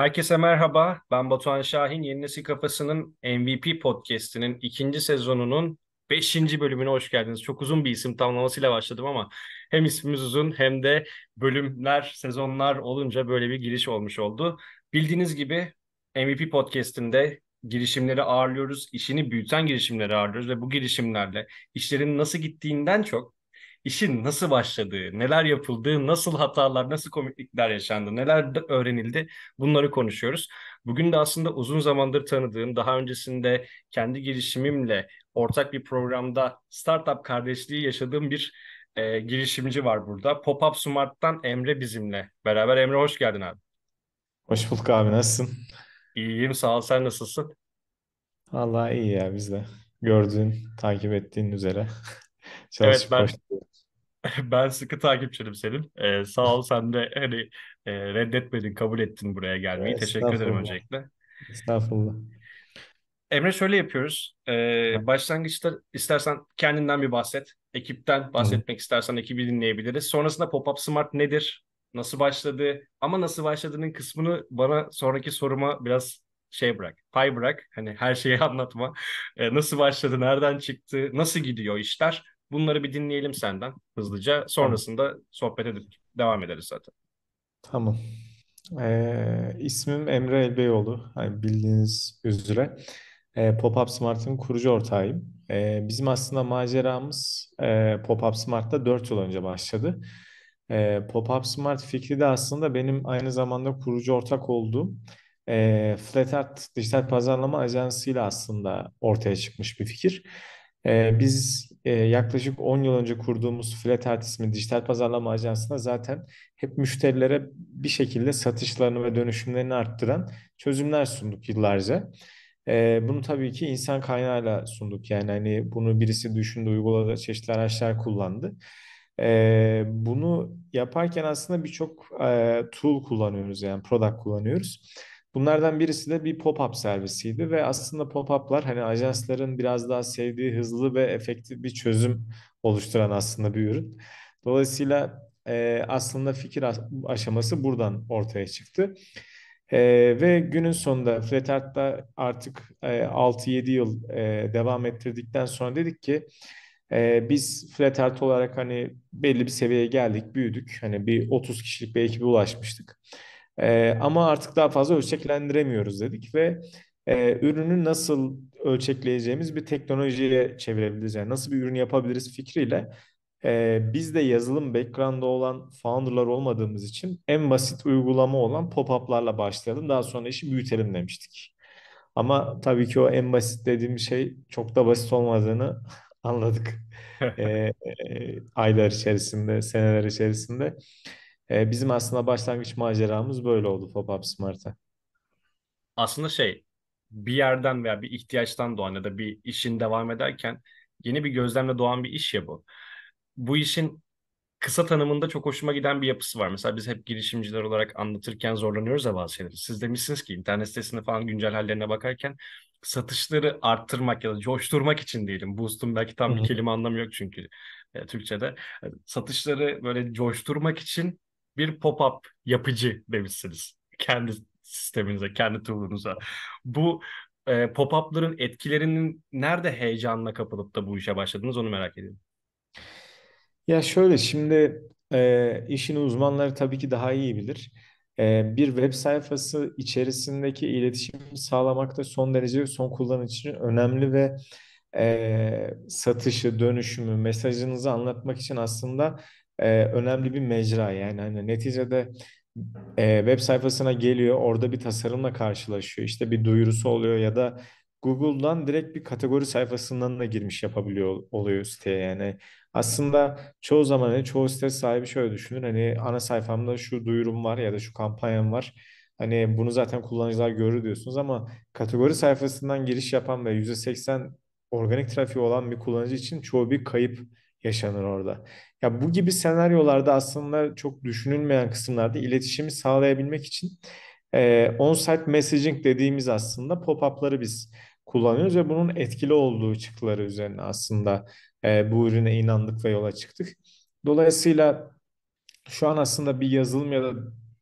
Herkese merhaba, ben Batuhan Şahin. Yeni Nesil Kafası'nın MVP Podcast'inin ikinci sezonunun beşinci bölümüne hoş geldiniz. Çok uzun bir isim tamlamasıyla başladım ama hem ismimiz uzun hem de bölümler, sezonlar olunca böyle bir giriş olmuş oldu. Bildiğiniz gibi MVP Podcast'inde girişimleri ağırlıyoruz, işini büyüten girişimleri ağırlıyoruz ve bu girişimlerle işlerin nasıl gittiğinden çok işin nasıl başladığı, neler yapıldığı, nasıl hatalar, nasıl komiklikler yaşandı, neler öğrenildi bunları konuşuyoruz. Bugün de aslında uzun zamandır tanıdığım, daha öncesinde kendi girişimimle ortak bir programda startup kardeşliği yaşadığım bir e, girişimci var burada. Pop-Up Smart'tan Emre bizimle. Beraber Emre hoş geldin abi. Hoş bulduk abi nasılsın? İyiyim sağ ol sen nasılsın? Vallahi iyi ya biz de. Gördüğün, takip ettiğin üzere. Çalışıp evet ben Ben sıkı takipçinim senin. Ee, sağ ol sen de hani e, reddetmedin, kabul ettin buraya gelmeyi. Teşekkür ederim Estağfurullah. öncelikle. Estağfurullah. Emre şöyle yapıyoruz. Ee, başlangıçta istersen kendinden bir bahset. Ekipten bahsetmek istersen ekibi dinleyebiliriz. Sonrasında Pop-Up Smart nedir? Nasıl başladı? Ama nasıl başladığının kısmını bana sonraki soruma biraz şey bırak. Pay bırak. Hani her şeyi anlatma. Ee, nasıl başladı? Nereden çıktı? Nasıl gidiyor işler? Bunları bir dinleyelim senden hızlıca. Sonrasında sohbet edip devam ederiz zaten. Tamam. Ee, ismim Emre Elbeyoğlu. Hani bildiğiniz üzere. Ee, Pop-Up Smart'ın kurucu ortağıyım. Ee, bizim aslında maceramız e, Pop-Up Smart'ta 4 yıl önce başladı. Ee, Pop-Up Smart fikri de aslında benim aynı zamanda kurucu ortak olduğum e, FlatArt Dijital Pazarlama Ajansı ile aslında ortaya çıkmış bir fikir. Ee, biz e, yaklaşık 10 yıl önce kurduğumuz Flatart ismi dijital pazarlama ajansına zaten hep müşterilere bir şekilde satışlarını ve dönüşümlerini arttıran çözümler sunduk yıllarca. Ee, bunu tabii ki insan kaynağıyla sunduk. Yani hani bunu birisi düşündü, uyguladı, çeşitli araçlar kullandı. Ee, bunu yaparken aslında birçok e, tool kullanıyoruz yani product kullanıyoruz. Bunlardan birisi de bir pop-up servisiydi ve aslında pop-up'lar hani ajansların biraz daha sevdiği hızlı ve efektif bir çözüm oluşturan aslında bir ürün. Dolayısıyla e, aslında fikir aşaması buradan ortaya çıktı. E, ve günün sonunda FlatArt'ta artık e, 6-7 yıl e, devam ettirdikten sonra dedik ki e, biz FlatArt olarak hani belli bir seviyeye geldik, büyüdük. Hani bir 30 kişilik bir ekibe ulaşmıştık. E, ama artık daha fazla ölçeklendiremiyoruz dedik ve e, ürünü nasıl ölçekleyeceğimiz bir teknolojiye çevirebiliriz. Yani nasıl bir ürün yapabiliriz fikriyle e, biz de yazılım background'da olan founder'lar olmadığımız için en basit uygulama olan pop-up'larla başlayalım. Daha sonra işi büyütelim demiştik. Ama tabii ki o en basit dediğim şey çok da basit olmadığını anladık. Ee, e, aylar içerisinde, seneler içerisinde. Ee, bizim aslında başlangıç maceramız böyle oldu pop Smart'a. Aslında şey bir yerden veya bir ihtiyaçtan doğan ya da bir işin devam ederken yeni bir gözlemle doğan bir iş ya bu. Bu işin kısa tanımında çok hoşuma giden bir yapısı var. Mesela biz hep girişimciler olarak anlatırken zorlanıyoruz ya bazı şeyleri. Siz demişsiniz ki internet sitesinde falan güncel hallerine bakarken satışları arttırmak ya da coşturmak için diyelim. Boost'un belki tam bir kelime anlamı yok çünkü e, Türkçe'de. Satışları böyle coşturmak için bir pop-up yapıcı demişsiniz. Kendi sisteminize, kendi tool'unuza. Bu e, pop-up'ların etkilerinin nerede heyecanla kapılıp da bu işe başladınız onu merak ediyorum. Ya şöyle şimdi e, işin uzmanları tabii ki daha iyi bilir. E, bir web sayfası içerisindeki iletişim sağlamakta son derece son kullanıcı için önemli ve e, satışı, dönüşümü, mesajınızı anlatmak için aslında e, önemli bir mecra. Yani hani neticede e, web sayfasına geliyor, orada bir tasarımla karşılaşıyor. işte bir duyurusu oluyor ya da Google'dan direkt bir kategori sayfasından da girmiş yapabiliyor oluyor siteye yani. Aslında çoğu zaman hani çoğu site sahibi şöyle düşünür hani ana sayfamda şu duyurum var ya da şu kampanyam var. Hani bunu zaten kullanıcılar görür diyorsunuz ama kategori sayfasından giriş yapan ve %80 organik trafiği olan bir kullanıcı için çoğu bir kayıp yaşanır orada. Ya bu gibi senaryolarda aslında çok düşünülmeyen kısımlarda iletişimi sağlayabilmek için e, on-site messaging dediğimiz aslında pop-up'ları biz kullanıyoruz ve bunun etkili olduğu çıktıları üzerine aslında e, bu ürüne inandık ve yola çıktık. Dolayısıyla şu an aslında bir yazılım ya da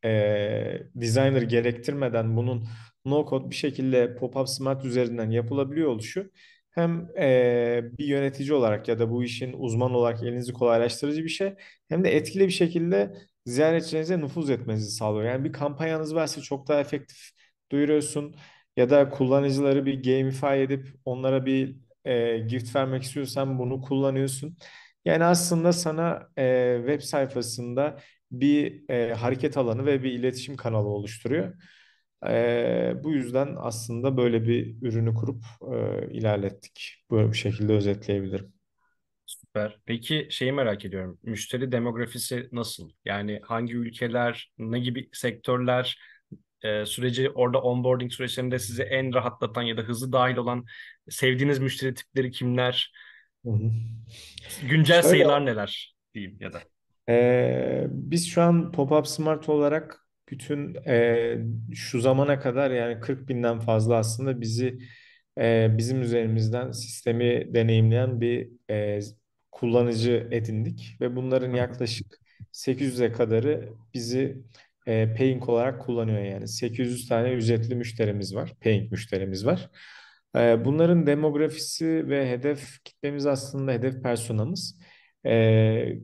e, designer gerektirmeden bunun no-code bir şekilde pop-up smart üzerinden yapılabiliyor oluşu hem e, bir yönetici olarak ya da bu işin uzman olarak elinizi kolaylaştırıcı bir şey hem de etkili bir şekilde ziyaretçilerinize nüfuz etmenizi sağlıyor. Yani bir kampanyanız varsa çok daha efektif duyuruyorsun ya da kullanıcıları bir gamify edip onlara bir e, gift vermek istiyorsan bunu kullanıyorsun. Yani aslında sana e, web sayfasında bir e, hareket alanı ve bir iletişim kanalı oluşturuyor. E, bu yüzden aslında böyle bir ürünü kurup e, ilerlettik. Böyle bir şekilde özetleyebilirim. Süper. Peki şeyi merak ediyorum. Müşteri demografisi nasıl? Yani hangi ülkeler, ne gibi sektörler, e, süreci orada onboarding süreçlerinde sizi en rahatlatan ya da hızlı dahil olan sevdiğiniz müşteri tipleri kimler? Güncel Şöyle, sayılar neler diyeyim ya da. E, biz şu an Pop-Up Smart olarak bütün e, şu zamana kadar yani 40 binden fazla aslında bizi e, bizim üzerimizden sistemi deneyimleyen bir e, kullanıcı edindik ve bunların yaklaşık 800'e kadarı bizi e, paying olarak kullanıyor yani 800 tane ücretli müşterimiz var paying müşterimiz var. E, bunların demografisi ve hedef kitlemiz aslında hedef personamız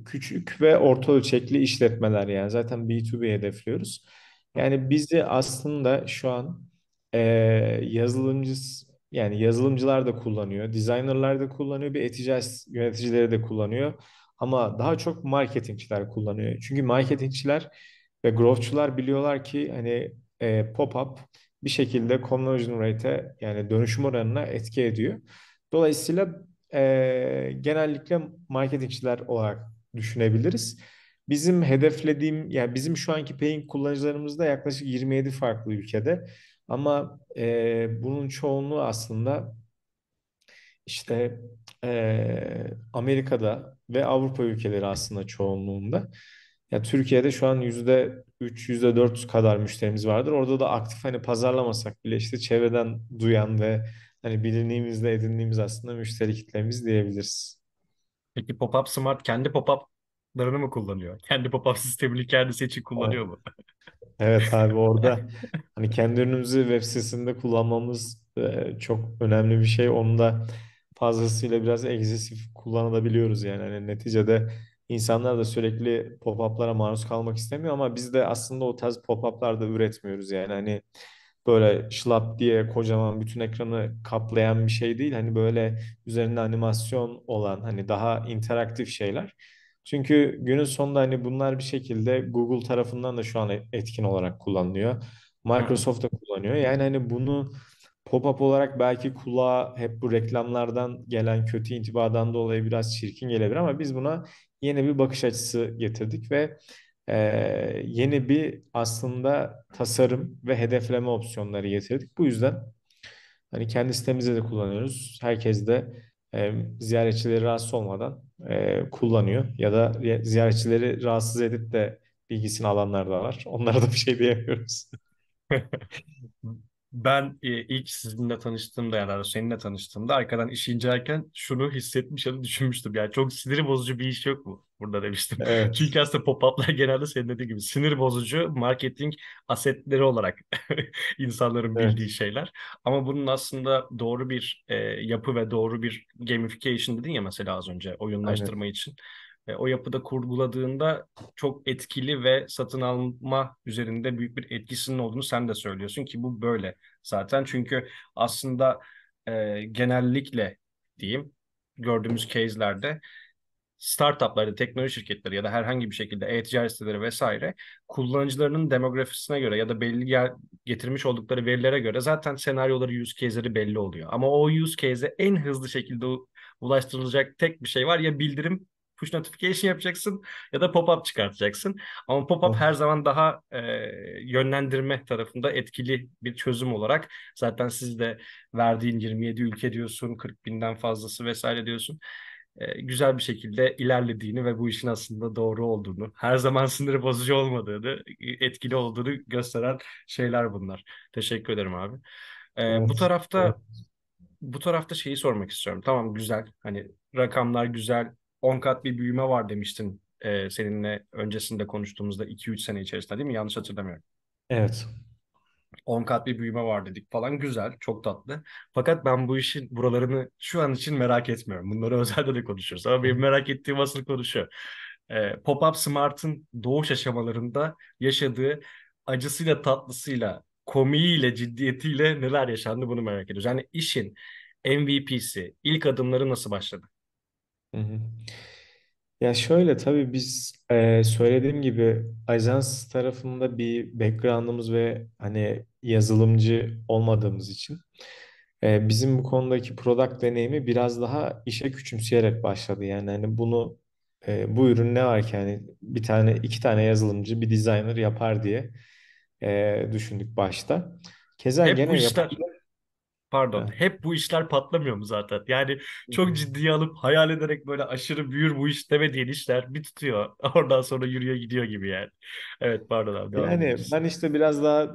küçük ve orta ölçekli işletmeler yani zaten B2B hedefliyoruz. Yani bizi aslında şu an e, yazılımcı yani yazılımcılar da kullanıyor, designerlar da kullanıyor, bir e yöneticileri de kullanıyor. Ama daha çok marketingçiler kullanıyor. Çünkü marketingçiler ve growthçular biliyorlar ki hani e, pop-up bir şekilde conversion rate'e yani dönüşüm oranına etki ediyor. Dolayısıyla e, genellikle marketingçiler olarak düşünebiliriz. Bizim hedeflediğim, yani bizim şu anki paying kullanıcılarımız da yaklaşık 27 farklı ülkede. Ama e, bunun çoğunluğu aslında işte e, Amerika'da ve Avrupa ülkeleri aslında çoğunluğunda. Ya Türkiye'de şu an yüzde üç, yüzde dört kadar müşterimiz vardır. Orada da aktif hani pazarlamasak bile işte çevreden duyan ve hani bilinliğimizle edindiğimiz aslında müşteri kitlemiz diyebiliriz. Peki pop-up smart kendi pop-up'larını mı kullanıyor? Kendi pop-up sistemini kendisi için kullanıyor mu? Evet abi orada hani kendi ürünümüzü web sitesinde kullanmamız e, çok önemli bir şey. Onu da fazlasıyla biraz egzesif kullanabiliyoruz yani. Hani neticede insanlar da sürekli pop-up'lara maruz kalmak istemiyor ama biz de aslında o tarz pop-up'lar da üretmiyoruz yani. Hani böyle şlap diye kocaman bütün ekranı kaplayan bir şey değil. Hani böyle üzerinde animasyon olan hani daha interaktif şeyler. Çünkü günün sonunda hani bunlar bir şekilde Google tarafından da şu an etkin olarak kullanılıyor. Microsoft da kullanıyor. Yani hani bunu pop-up olarak belki kulağa hep bu reklamlardan gelen kötü intibadan dolayı biraz çirkin gelebilir ama biz buna yeni bir bakış açısı getirdik ve e, yeni bir aslında tasarım ve hedefleme opsiyonları getirdik. Bu yüzden hani kendi sitemizde de kullanıyoruz. Herkes de e, ziyaretçileri rahatsız olmadan e, kullanıyor ya da ziyaretçileri rahatsız edip de bilgisini alanlar da var. Onlara da bir şey diyemiyoruz. ben e, ilk sizinle tanıştığımda yani seninle tanıştığımda arkadan işi incelerken şunu hissetmiş ya da düşünmüştüm. Yani çok siniri bozucu bir iş yok mu? burada demiştim. Evet. Çünkü aslında pop-up'lar genelde senin dediğin gibi sinir bozucu marketing asetleri olarak insanların evet. bildiği şeyler. Ama bunun aslında doğru bir e, yapı ve doğru bir gamification dedin ya mesela az önce oyunlaştırma evet. için. E, o yapıda kurguladığında çok etkili ve satın alma üzerinde büyük bir etkisinin olduğunu sen de söylüyorsun ki bu böyle zaten. Çünkü aslında e, genellikle diyeyim gördüğümüz case'lerde startupları, teknoloji şirketleri ya da herhangi bir şekilde e-ticaret siteleri vesaire kullanıcılarının demografisine göre ya da belli yer, getirmiş oldukları verilere göre zaten senaryoları, use case'leri belli oluyor. Ama o use case'e en hızlı şekilde ulaştırılacak tek bir şey var ya bildirim push notification yapacaksın ya da pop-up çıkartacaksın. Ama pop-up oh. her zaman daha e, yönlendirme tarafında etkili bir çözüm olarak zaten siz de verdiğin 27 ülke diyorsun, 40 binden fazlası vesaire diyorsun. E, güzel bir şekilde ilerlediğini ve bu işin aslında doğru olduğunu, her zaman sınırı bozucu olmadığını, e, etkili olduğunu gösteren şeyler bunlar. Teşekkür ederim abi. E, evet. Bu tarafta bu tarafta şeyi sormak istiyorum. Tamam güzel. Hani rakamlar güzel. 10 kat bir büyüme var demiştin seninle öncesinde konuştuğumuzda 2-3 sene içerisinde değil mi? Yanlış hatırlamıyorum. Evet. 10 kat bir büyüme var dedik falan güzel çok tatlı. Fakat ben bu işin buralarını şu an için merak etmiyorum. Bunları özelde de konuşuyoruz ama benim merak ettiğim asıl konu şu. Ee, Pop-Up Smart'ın doğuş aşamalarında yaşadığı acısıyla tatlısıyla komiğiyle ciddiyetiyle neler yaşandı bunu merak ediyoruz. Yani işin MVP'si ilk adımları nasıl başladı? Hı hı. Ya şöyle tabii biz e, söylediğim gibi ajans tarafında bir background'ımız ve hani yazılımcı olmadığımız için e, bizim bu konudaki product deneyimi biraz daha işe küçümseyerek başladı. Yani hani bunu e, bu ürün ne var ki hani bir tane iki tane yazılımcı bir designer yapar diye e, düşündük başta. Keza Hep bu gene yapar işler pardon evet. hep bu işler patlamıyor mu zaten? Yani çok ciddiye alıp hayal ederek böyle aşırı büyür bu iş demediğin işler bir tutuyor. Oradan sonra yürüyor gidiyor gibi yani. Evet pardon abi. Yani ben işte biraz daha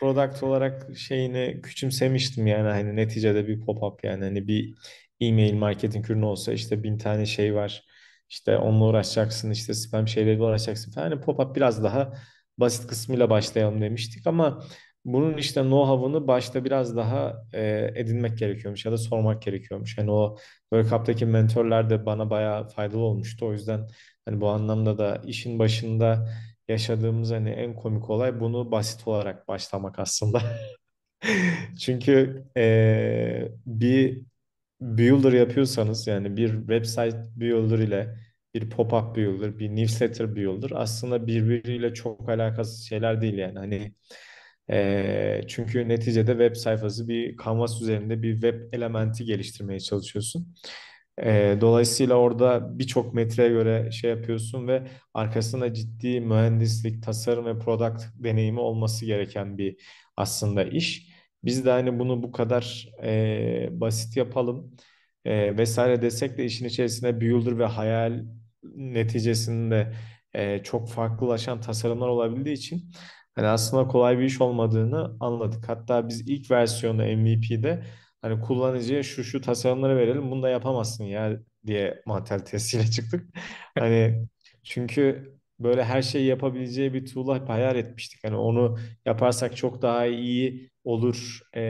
product olarak şeyini küçümsemiştim yani hani neticede bir pop-up yani hani bir e-mail marketing ürünü olsa işte bin tane şey var. İşte onunla uğraşacaksın işte spam şeyleriyle uğraşacaksın falan. Hani pop-up biraz daha basit kısmıyla başlayalım demiştik ama bunun işte know-how'ını başta biraz daha e, edinmek gerekiyormuş ya da sormak gerekiyormuş. Yani o World Cup'taki mentörler de bana bayağı faydalı olmuştu. O yüzden hani bu anlamda da işin başında yaşadığımız hani en komik olay bunu basit olarak başlamak aslında. Çünkü e, bir builder yapıyorsanız yani bir website builder ile bir pop-up builder, bir newsletter builder aslında birbiriyle çok alakasız şeyler değil yani. Hani e, çünkü neticede web sayfası bir kanvas üzerinde bir web elementi geliştirmeye çalışıyorsun. E, dolayısıyla orada birçok metreye göre şey yapıyorsun ve arkasında ciddi mühendislik, tasarım ve product deneyimi olması gereken bir aslında iş. Biz de hani bunu bu kadar e, basit yapalım e, vesaire desek de işin içerisinde builder ve hayal neticesinde e, çok farklılaşan tasarımlar olabildiği için yani aslında kolay bir iş olmadığını anladık. Hatta biz ilk versiyonu MVP'de hani kullanıcıya şu şu tasarımları verelim bunu da yapamazsın ya diye mantel testiyle çıktık. hani çünkü böyle her şeyi yapabileceği bir tool'a hayal etmiştik. Hani onu yaparsak çok daha iyi olur e,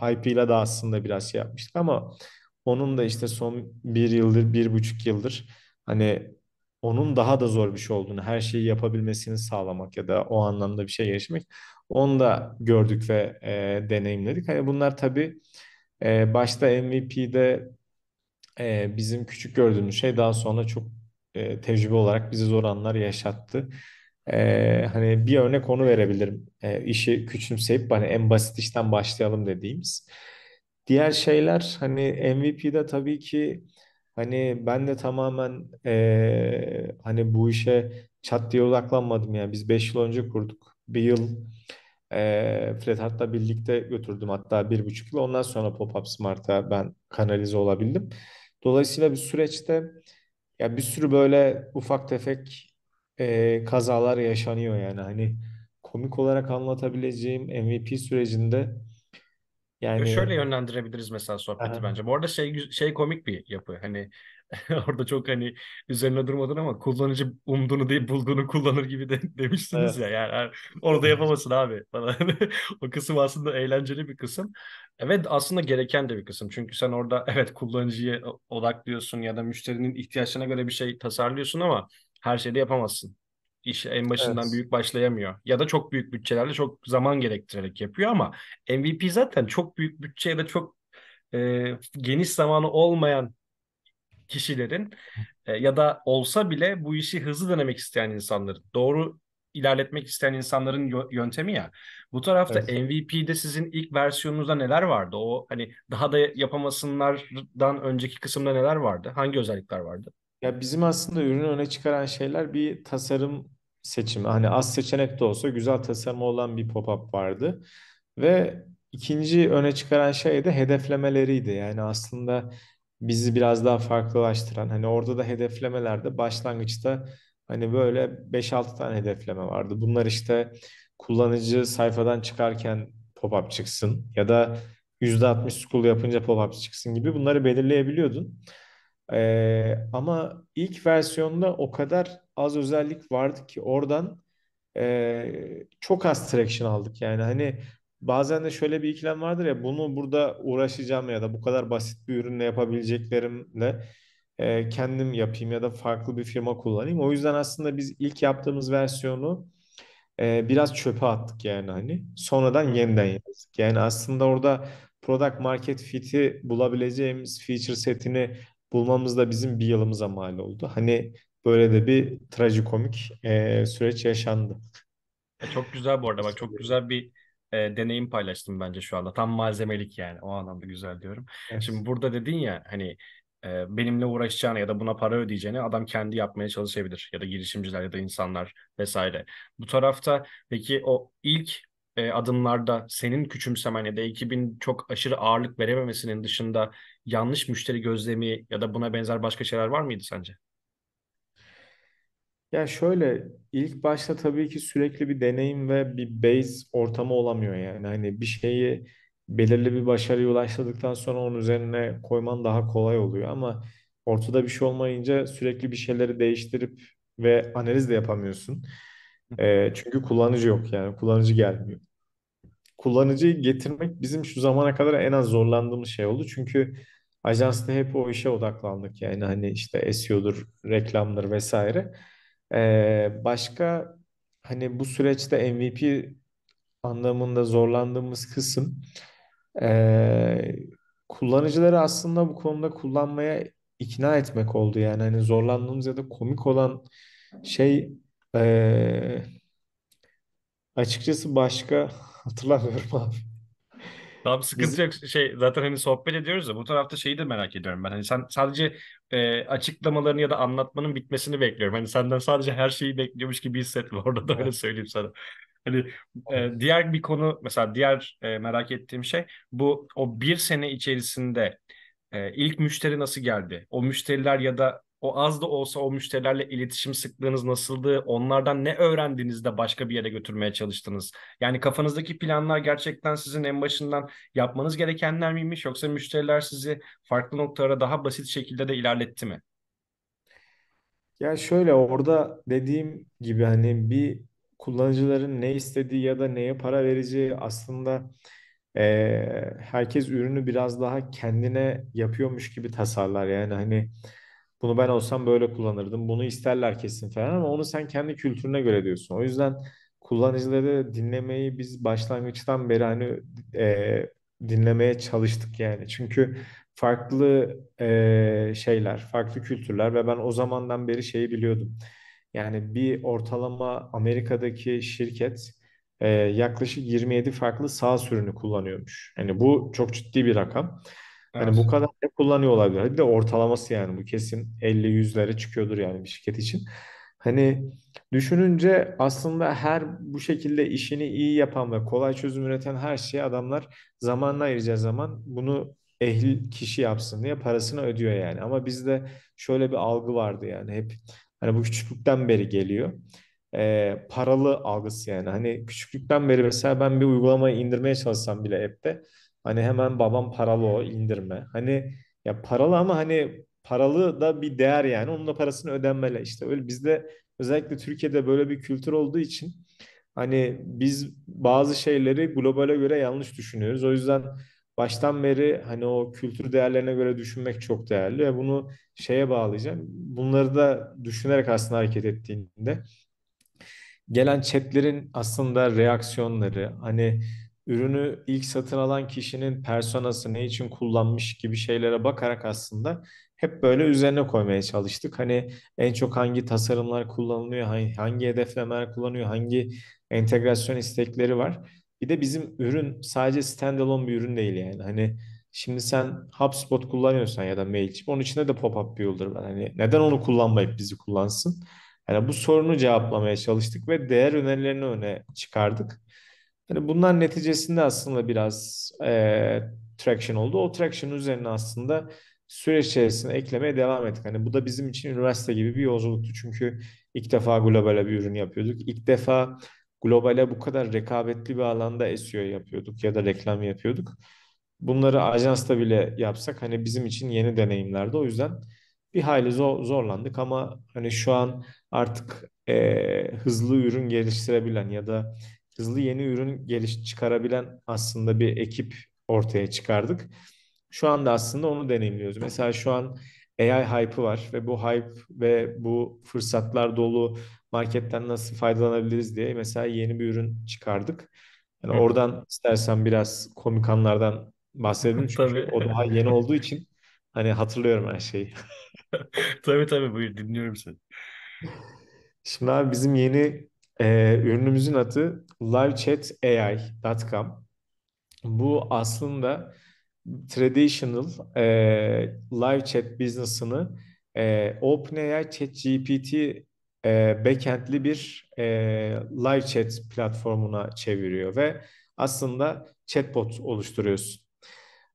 hype'ıyla da aslında biraz şey yapmıştık ama onun da işte son bir yıldır, bir buçuk yıldır hani onun daha da zor bir şey olduğunu, her şeyi yapabilmesini sağlamak ya da o anlamda bir şey yaşamak, Onu da gördük ve e, deneyimledik. Hani bunlar tabii e, başta MVP'de e, bizim küçük gördüğümüz şey daha sonra çok e, tecrübe olarak bizi zor anlar yaşattı. E, hani bir örnek onu verebilirim. E, işi küçümseyip hani en basit işten başlayalım dediğimiz. Diğer şeyler hani MVP'de tabii ki Hani ben de tamamen eee, hani bu işe çat diye odaklanmadım ya Biz 5 yıl önce kurduk. Bir yıl eee Fred Hart'la birlikte götürdüm hatta bir buçuk yıl. Ondan sonra Pop-Up Smart'a ben kanalize olabildim. Dolayısıyla bir süreçte ya bir sürü böyle ufak tefek eee, kazalar yaşanıyor yani. Hani komik olarak anlatabileceğim MVP sürecinde yani şöyle yönlendirebiliriz mesela sohbeti Aha. bence. Bu arada şey şey komik bir yapı. Hani orada çok hani üzerine durmadın ama kullanıcı umduğunu değil bulduğunu kullanır gibi de demişsiniz evet. ya. Yani orada yapamasın abi falan. o kısım aslında eğlenceli bir kısım. Evet aslında gereken de bir kısım. Çünkü sen orada evet kullanıcıya odaklıyorsun ya da müşterinin ihtiyaçlarına göre bir şey tasarlıyorsun ama her şeyi de yapamazsın iş en başından evet. büyük başlayamıyor. Ya da çok büyük bütçelerle çok zaman gerektirerek yapıyor ama MVP zaten çok büyük bütçe ya da çok e, geniş zamanı olmayan kişilerin e, ya da olsa bile bu işi hızlı denemek isteyen insanların, doğru ilerletmek isteyen insanların yöntemi ya. Bu tarafta evet. MVP'de sizin ilk versiyonunuzda neler vardı? O hani daha da yapamasınlardan önceki kısımda neler vardı? Hangi özellikler vardı? Ya bizim aslında ürünü öne çıkaran şeyler bir tasarım seçimi. Hani az seçenek de olsa güzel tasarımı olan bir pop-up vardı. Ve ikinci öne çıkaran şey de hedeflemeleriydi. Yani aslında bizi biraz daha farklılaştıran hani orada da hedeflemelerde başlangıçta hani böyle 5-6 tane hedefleme vardı. Bunlar işte kullanıcı sayfadan çıkarken pop-up çıksın ya da %60 scroll yapınca pop-up çıksın gibi bunları belirleyebiliyordun. Ee, ama ilk versiyonda o kadar az özellik vardı ki oradan e, çok az traction aldık. Yani hani bazen de şöyle bir ikilem vardır ya bunu burada uğraşacağım ya da bu kadar basit bir ürünle yapabileceklerimle e, kendim yapayım ya da farklı bir firma kullanayım. O yüzden aslında biz ilk yaptığımız versiyonu e, biraz çöpe attık yani hani. Sonradan yeniden yazdık. Yani aslında orada product market fit'i bulabileceğimiz feature setini bulmamız da bizim bir yılımıza mal oldu. Hani Böyle de bir trajikomik e, süreç yaşandı. E, çok güzel bu arada bak çok güzel bir e, deneyim paylaştım bence şu anda. Tam malzemelik yani o anlamda güzel diyorum. Evet. Şimdi burada dedin ya hani e, benimle uğraşacağını ya da buna para ödeyeceğini adam kendi yapmaya çalışabilir. Ya da girişimciler ya da insanlar vesaire. Bu tarafta peki o ilk e, adımlarda senin küçümsemen ya da ekibin çok aşırı ağırlık verememesinin dışında yanlış müşteri gözlemi ya da buna benzer başka şeyler var mıydı sence? Ya şöyle ilk başta tabii ki sürekli bir deneyim ve bir base ortamı olamıyor yani. Hani bir şeyi belirli bir başarıya ulaştırdıktan sonra onun üzerine koyman daha kolay oluyor ama ortada bir şey olmayınca sürekli bir şeyleri değiştirip ve analiz de yapamıyorsun. Ee, çünkü kullanıcı yok yani kullanıcı gelmiyor. Kullanıcıyı getirmek bizim şu zamana kadar en az zorlandığımız şey oldu. Çünkü ajansta hep o işe odaklandık yani hani işte SEO'dur, reklamdır vesaire. Ee, başka hani bu süreçte MVP anlamında zorlandığımız kısım e, kullanıcıları aslında bu konuda kullanmaya ikna etmek oldu yani hani zorlandığımız ya da komik olan şey e, açıkçası başka hatırlamıyorum abi. Tamam sıkıntı Biz... yok. Şey, zaten hani sohbet ediyoruz da bu tarafta şeyi de merak ediyorum ben. Hani sen sadece e, açıklamaların ya da anlatmanın bitmesini bekliyorum. Hani senden sadece her şeyi bekliyormuş gibi hissetme. Orada da öyle söyleyeyim sana. Hani e, diğer bir konu mesela diğer e, merak ettiğim şey bu o bir sene içerisinde e, ilk müşteri nasıl geldi? O müşteriler ya da o az da olsa o müşterilerle iletişim sıklığınız nasıldı? Onlardan ne öğrendiniz de başka bir yere götürmeye çalıştınız? Yani kafanızdaki planlar gerçekten sizin en başından yapmanız gerekenler miymiş? Yoksa müşteriler sizi farklı noktalara daha basit şekilde de ilerletti mi? Ya şöyle orada dediğim gibi hani bir kullanıcıların ne istediği ya da neye para vereceği aslında e, herkes ürünü biraz daha kendine yapıyormuş gibi tasarlar. Yani hani bunu ben olsam böyle kullanırdım. Bunu isterler kesin falan ama onu sen kendi kültürüne göre diyorsun. O yüzden kullanıcıları dinlemeyi biz başlangıçtan beri hani e, dinlemeye çalıştık yani. Çünkü farklı e, şeyler, farklı kültürler ve ben o zamandan beri şeyi biliyordum. Yani bir ortalama Amerika'daki şirket e, yaklaşık 27 farklı sağ sürünü kullanıyormuş. Yani bu çok ciddi bir rakam. Hani bu kadar ne kullanıyor olabilir. Bir de ortalaması yani bu kesin 50 yüzlere çıkıyordur yani bir şirket için. Hani düşününce aslında her bu şekilde işini iyi yapan ve kolay çözüm üreten her şeyi adamlar zamanla ayıracağı zaman bunu ehil kişi yapsın diye parasını ödüyor yani. Ama bizde şöyle bir algı vardı yani hep hani bu küçüklükten beri geliyor. Ee, paralı algısı yani. Hani küçüklükten beri mesela ben bir uygulamayı indirmeye çalışsam bile app'te Hani hemen hmm. babam paralı o indirme. Hani ya paralı ama hani paralı da bir değer yani. Onun da parasını ödenmeli işte. Öyle bizde özellikle Türkiye'de böyle bir kültür olduğu için hani biz bazı şeyleri globale göre yanlış düşünüyoruz. O yüzden baştan beri hani o kültür değerlerine göre düşünmek çok değerli ve bunu şeye bağlayacağım. Bunları da düşünerek aslında hareket ettiğinde gelen chatlerin aslında reaksiyonları hani ürünü ilk satın alan kişinin personası ne için kullanmış gibi şeylere bakarak aslında hep böyle üzerine koymaya çalıştık. Hani en çok hangi tasarımlar kullanılıyor, hangi, hangi hedeflemeler kullanıyor, hangi entegrasyon istekleri var. Bir de bizim ürün sadece standalone bir ürün değil yani. Hani şimdi sen HubSpot kullanıyorsan ya da MailChimp onun içinde de pop-up builder var. Hani neden onu kullanmayıp bizi kullansın? Yani bu sorunu cevaplamaya çalıştık ve değer önerilerini öne çıkardık. Hani bunlar neticesinde aslında biraz e, traction oldu. O traction üzerine aslında süreç içerisinde eklemeye devam ettik. Hani bu da bizim için üniversite gibi bir yolculuktu. Çünkü ilk defa globale bir ürün yapıyorduk. İlk defa globale bu kadar rekabetli bir alanda SEO yapıyorduk ya da reklam yapıyorduk. Bunları ajansta bile yapsak hani bizim için yeni deneyimlerdi. O yüzden bir hayli zor, zorlandık ama hani şu an artık e, hızlı ürün geliştirebilen ya da hızlı yeni ürün geliş çıkarabilen aslında bir ekip ortaya çıkardık. Şu anda aslında onu deneyimliyoruz. Mesela şu an AI hype'ı var ve bu hype ve bu fırsatlar dolu marketten nasıl faydalanabiliriz diye mesela yeni bir ürün çıkardık. Yani Hı. oradan istersen biraz komik anlardan bahsedelim çünkü tabii. o daha yeni olduğu için hani hatırlıyorum her şeyi. tabii tabii buyur dinliyorum seni. Şimdi abi bizim yeni ee, ürünümüzün adı livechat.ai.com. Bu aslında traditional e, live chat business'ını e, OpenAI ChatGPT e, backend'li bir e, live chat platformuna çeviriyor ve aslında chatbot oluşturuyorsun.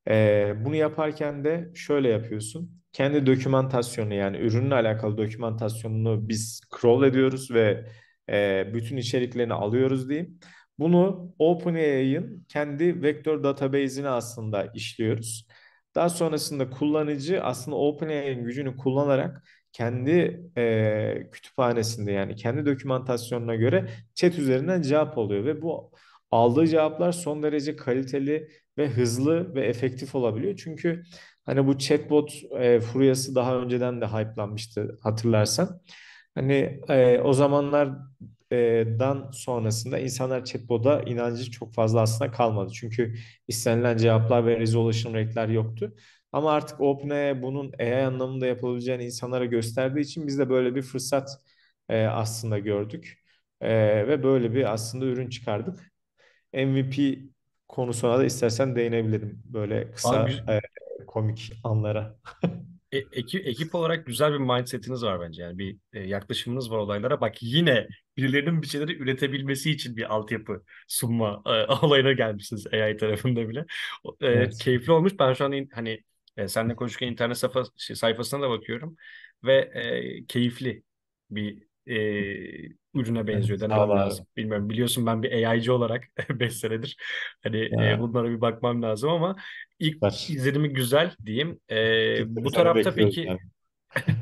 E, bunu yaparken de şöyle yapıyorsun. Kendi dokümantasyonu yani ürünle alakalı dokümantasyonunu biz crawl ediyoruz ve e, bütün içeriklerini alıyoruz diyeyim. Bunu OpenAI'ın kendi vektör database'ini aslında işliyoruz. Daha sonrasında kullanıcı aslında OpenAI'nin gücünü kullanarak kendi e, kütüphanesinde yani kendi dokümantasyonuna göre chat üzerinden cevap oluyor ve bu aldığı cevaplar son derece kaliteli ve hızlı ve efektif olabiliyor. Çünkü hani bu chatbot e, furyası daha önceden de hype'lanmıştı hatırlarsan. Hani e, o zamanlardan sonrasında insanlar chatbot'a inancı çok fazla aslında kalmadı. Çünkü istenilen cevaplar ve resolution rate'ler yoktu. Ama artık OpenAI bunun AI anlamında yapılabileceğini insanlara gösterdiği için biz de böyle bir fırsat e, aslında gördük. E, ve böyle bir aslında ürün çıkardık. MVP konusuna da istersen değinebilirim böyle kısa Abi, e, komik anlara. e, ekip, ekip olarak güzel bir mindsetiniz var bence. Yani bir e, yaklaşımınız var olaylara. Bak yine birilerinin bir şeyleri üretebilmesi için bir altyapı sunma e, olayına gelmişsiniz AI tarafında bile. E, evet. Keyifli olmuş. Ben şu an in, hani e, seninle konuşurken internet sayfa, şey, sayfasına da bakıyorum ve e, keyifli bir e, ürüne benziyor evet, demem lazım. Bilmiyorum biliyorsun ben bir AI'cı olarak 5 senedir hani e, bunlara bir bakmam lazım ama ilk Var. izlenimi güzel diyeyim. E, bu tarafta peki yani.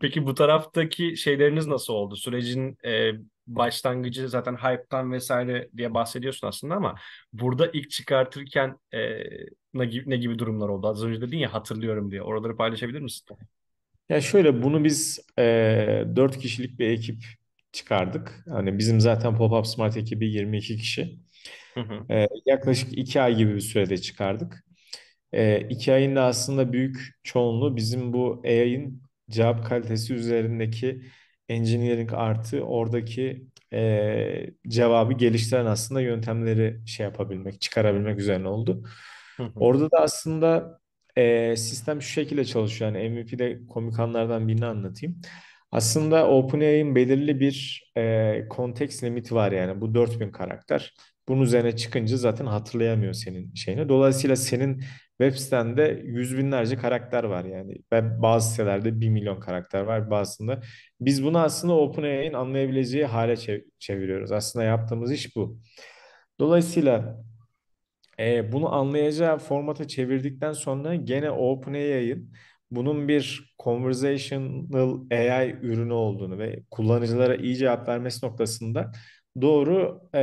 peki bu taraftaki şeyleriniz nasıl oldu? Sürecin e, başlangıcı zaten hype'tan vesaire diye bahsediyorsun aslında ama burada ilk çıkartırken e, ne, gibi, ne gibi durumlar oldu? Az önce dedin ya hatırlıyorum diye. Oraları paylaşabilir misin? Ya şöyle bunu biz e, 4 kişilik bir ekip çıkardık. Hani bizim zaten Pop-Up Smart ekibi 22 kişi. Hı hı. Ee, yaklaşık 2 ay gibi bir sürede çıkardık. Ee, iki ayın da aslında büyük çoğunluğu bizim bu AI'ın cevap kalitesi üzerindeki engineering artı oradaki e, cevabı geliştiren aslında yöntemleri şey yapabilmek, çıkarabilmek üzerine oldu. Orada da aslında e, sistem şu şekilde çalışıyor. Yani MVP'de komik anlardan birini anlatayım. Aslında OpenAI'nin belirli bir e, konteks limiti var yani bu 4000 karakter. Bunun üzerine çıkınca zaten hatırlayamıyor senin şeyini. Dolayısıyla senin web sitende yüz binlerce karakter var yani. Ve bazı sitelerde 1 milyon karakter var bazısında. Biz bunu aslında OpenAI'nin anlayabileceği hale çev- çeviriyoruz. Aslında yaptığımız iş bu. Dolayısıyla e, bunu anlayacağı formata çevirdikten sonra gene OpenAI'nin bunun bir conversational AI ürünü olduğunu ve kullanıcılara iyi cevap vermesi noktasında doğru e,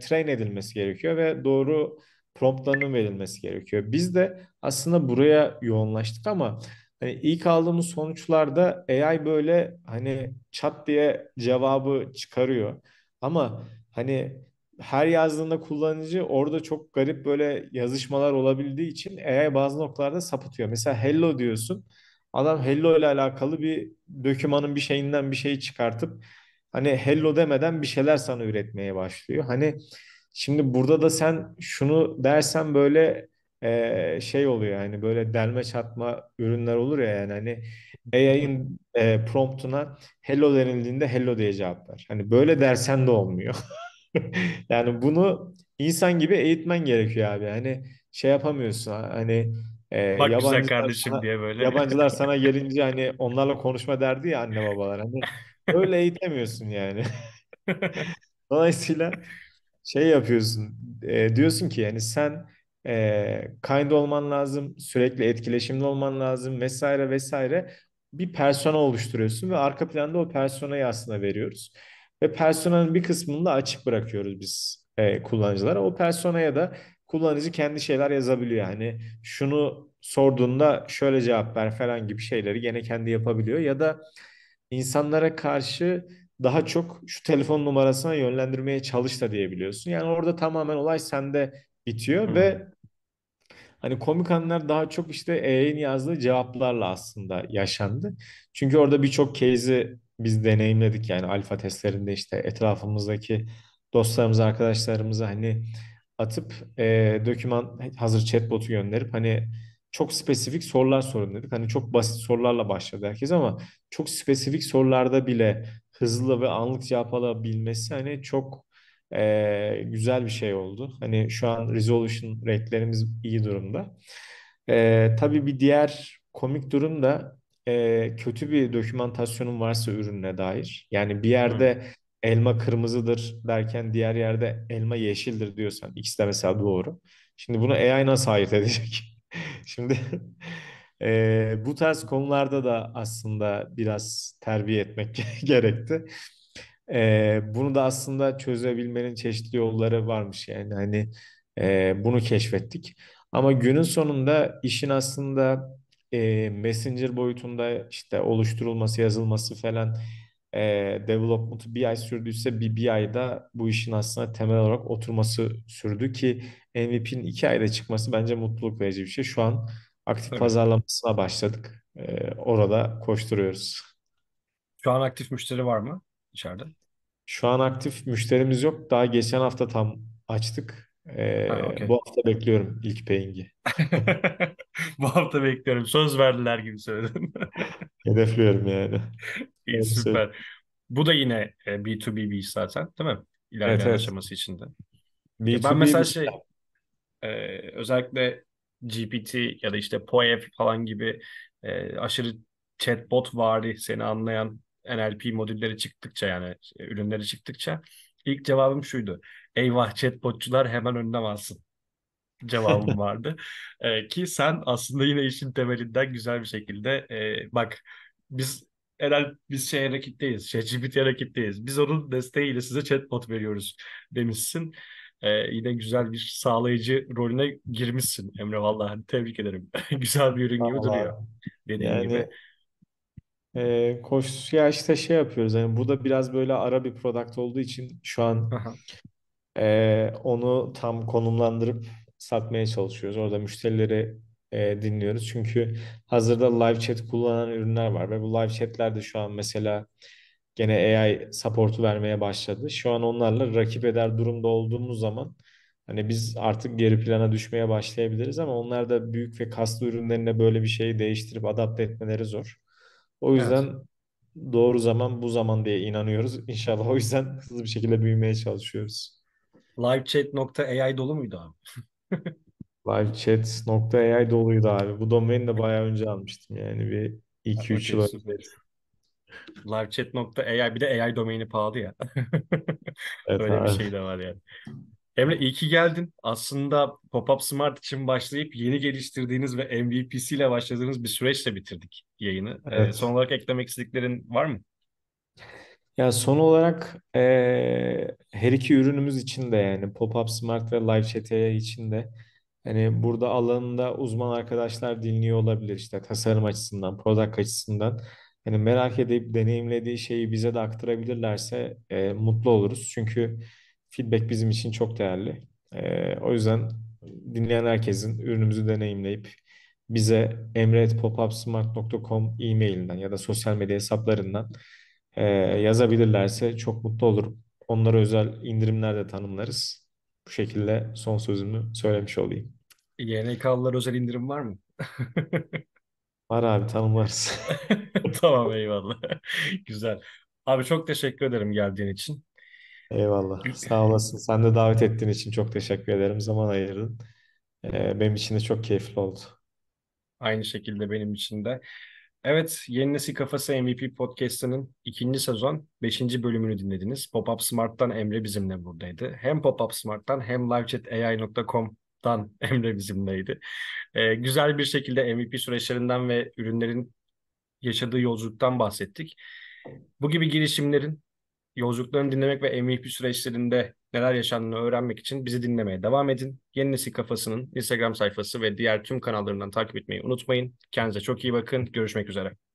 train edilmesi gerekiyor ve doğru promptlarının verilmesi gerekiyor. Biz de aslında buraya yoğunlaştık ama hani ilk aldığımız sonuçlarda AI böyle hani çat diye cevabı çıkarıyor. Ama hani her yazdığında kullanıcı orada çok garip böyle yazışmalar olabildiği için AI bazı noktalarda sapıtıyor. Mesela hello diyorsun. Adam hello ile alakalı bir dökümanın bir şeyinden bir şeyi çıkartıp hani hello demeden bir şeyler sana üretmeye başlıyor. Hani şimdi burada da sen şunu dersen böyle e, şey oluyor yani böyle delme çatma ürünler olur ya yani hani AI'ın e, promptuna hello denildiğinde hello diye cevap ver. Hani böyle dersen de olmuyor. yani bunu insan gibi eğitmen gerekiyor abi. Hani şey yapamıyorsun hani e, Bak yabancılar güzel kardeşim sana, diye böyle. Yabancılar sana gelince hani onlarla konuşma derdi ya anne babalar. Hani öyle eğitemiyorsun yani. Dolayısıyla şey yapıyorsun. E, diyorsun ki yani sen e, kind olman lazım, sürekli etkileşimli olman lazım vesaire vesaire. Bir persona oluşturuyorsun ve arka planda o personayı aslında veriyoruz ve personelin bir kısmını da açık bırakıyoruz biz e, kullanıcılara. O personaya da kullanıcı kendi şeyler yazabiliyor. Hani şunu sorduğunda şöyle cevap ver falan gibi şeyleri gene kendi yapabiliyor. Ya da insanlara karşı daha çok şu telefon numarasına yönlendirmeye çalış da diyebiliyorsun. Yani orada tamamen olay sende bitiyor hmm. ve hani komik anlar daha çok işte AI'nin yazdığı cevaplarla aslında yaşandı. Çünkü orada birçok case'i biz deneyimledik yani alfa testlerinde işte etrafımızdaki dostlarımız arkadaşlarımıza hani atıp e, doküman hazır chatbot'u gönderip hani çok spesifik sorular sorun dedik. Hani çok basit sorularla başladı herkes ama çok spesifik sorularda bile hızlı ve anlık cevap alabilmesi hani çok e, güzel bir şey oldu. Hani şu an resolution rate'lerimiz iyi durumda. E, tabii bir diğer komik durum da kötü bir dokümantasyonun varsa ürününe dair yani bir yerde elma kırmızıdır derken diğer yerde elma yeşildir diyorsan ikisi de mesela doğru. Şimdi bunu AI nasıl ayırt edecek? Şimdi e, bu tarz konularda da aslında biraz terbiye etmek gerekti. E, bunu da aslında çözebilmenin çeşitli yolları varmış yani hani e, bunu keşfettik. Ama günün sonunda işin aslında e, Messenger boyutunda işte oluşturulması, yazılması falan e, development'ı bir ay sürdüyse bir, bir ayda bu işin aslında temel olarak oturması sürdü ki MVP'nin iki ayda çıkması bence mutluluk verici bir şey. Şu an aktif Tabii. pazarlamasına başladık. E, orada koşturuyoruz. Şu an aktif müşteri var mı içeride? Şu an aktif müşterimiz yok. Daha geçen hafta tam açtık. Ee, okey. bu hafta bekliyorum ilk paying'i. Bu hafta bekliyorum. Söz verdiler gibi söyledim. Hedefliyorum yani. İyi, Öyle söyleyeyim. süper. Bu da yine B2B e, bir iş zaten, değil mi? Evet İlerleyen evet. aşaması içinde. E, ben B2B mesela bir şey e, özellikle GPT ya da işte PoE falan gibi e, aşırı chatbot vari seni anlayan NLP modülleri çıktıkça yani e, ürünleri çıktıkça ilk cevabım şuydu eyvah chatbotçular hemen önüne alsın cevabım vardı. e, ki sen aslında yine işin temelinden güzel bir şekilde e, bak biz herhal biz şey rakipteyiz, ChatGPT rakipteyiz. Biz onun desteğiyle size chatbot veriyoruz demişsin. E, yine güzel bir sağlayıcı rolüne girmişsin Emre vallahi hani tebrik ederim. güzel bir ürün gibi duruyor dediğim yani... gibi. E, koş ya işte şey yapıyoruz yani burada biraz böyle ara bir product olduğu için şu an ee, onu tam konumlandırıp satmaya çalışıyoruz. Orada müşterileri e, dinliyoruz. Çünkü hazırda live chat kullanan ürünler var ve bu live chatlerde şu an mesela gene AI supportu vermeye başladı. Şu an onlarla rakip eder durumda olduğumuz zaman hani biz artık geri plana düşmeye başlayabiliriz ama onlar da büyük ve kaslı ürünlerine böyle bir şeyi değiştirip adapte etmeleri zor. O yüzden doğru zaman bu zaman diye inanıyoruz. İnşallah o yüzden hızlı bir şekilde büyümeye çalışıyoruz. Livechat.ai dolu muydu abi? Livechat.ai doluydu abi. Bu domaini de bayağı önce almıştım yani bir 2-3 yıl önce. Livechat.ai bir de AI domaini pahalı ya. Evet Öyle abi. bir şey de var yani. Emre iyi ki geldin. Aslında Pop-Up Smart için başlayıp yeni geliştirdiğiniz ve MVP'siyle başladığınız bir süreçle bitirdik yayını. Ee, evet. Ee, son olarak eklemek istediklerin var mı? Ya son olarak eee, her iki ürünümüz için de yani Pop-Up Smart ve Live chat için de hani burada alanında uzman arkadaşlar dinliyor olabilir işte tasarım açısından, product açısından. Hani merak edip deneyimlediği şeyi bize de aktarabilirlerse eee, mutlu oluruz. Çünkü feedback bizim için çok değerli. Eee, o yüzden dinleyen herkesin ürünümüzü deneyimleyip bize emre.popupsmart.com e-mailinden ya da sosyal medya hesaplarından e, yazabilirlerse çok mutlu olurum. Onlara özel indirimler de tanımlarız. Bu şekilde son sözümü söylemiş olayım. YNK'lılara özel indirim var mı? Var abi tanımlarız. Tamam eyvallah. Güzel. Abi çok teşekkür ederim geldiğin için. Eyvallah. Sağ olasın. Sen de davet ettiğin için çok teşekkür ederim. Zaman ayırdın. Ee, benim için de çok keyifli oldu. Aynı şekilde benim için de. Evet, Yeni Nesil Kafası MVP Podcast'ının ikinci sezon beşinci bölümünü dinlediniz. Pop-Up Smart'tan Emre bizimle buradaydı. Hem Pop-Up Smart'tan hem LiveChatAI.com'dan Emre bizimleydi. Ee, güzel bir şekilde MVP süreçlerinden ve ürünlerin yaşadığı yolculuktan bahsettik. Bu gibi girişimlerin Yolculuklarını dinlemek ve MVP süreçlerinde neler yaşandığını öğrenmek için bizi dinlemeye devam edin. Yeni Nesil Kafası'nın Instagram sayfası ve diğer tüm kanallarından takip etmeyi unutmayın. Kendinize çok iyi bakın. Görüşmek üzere.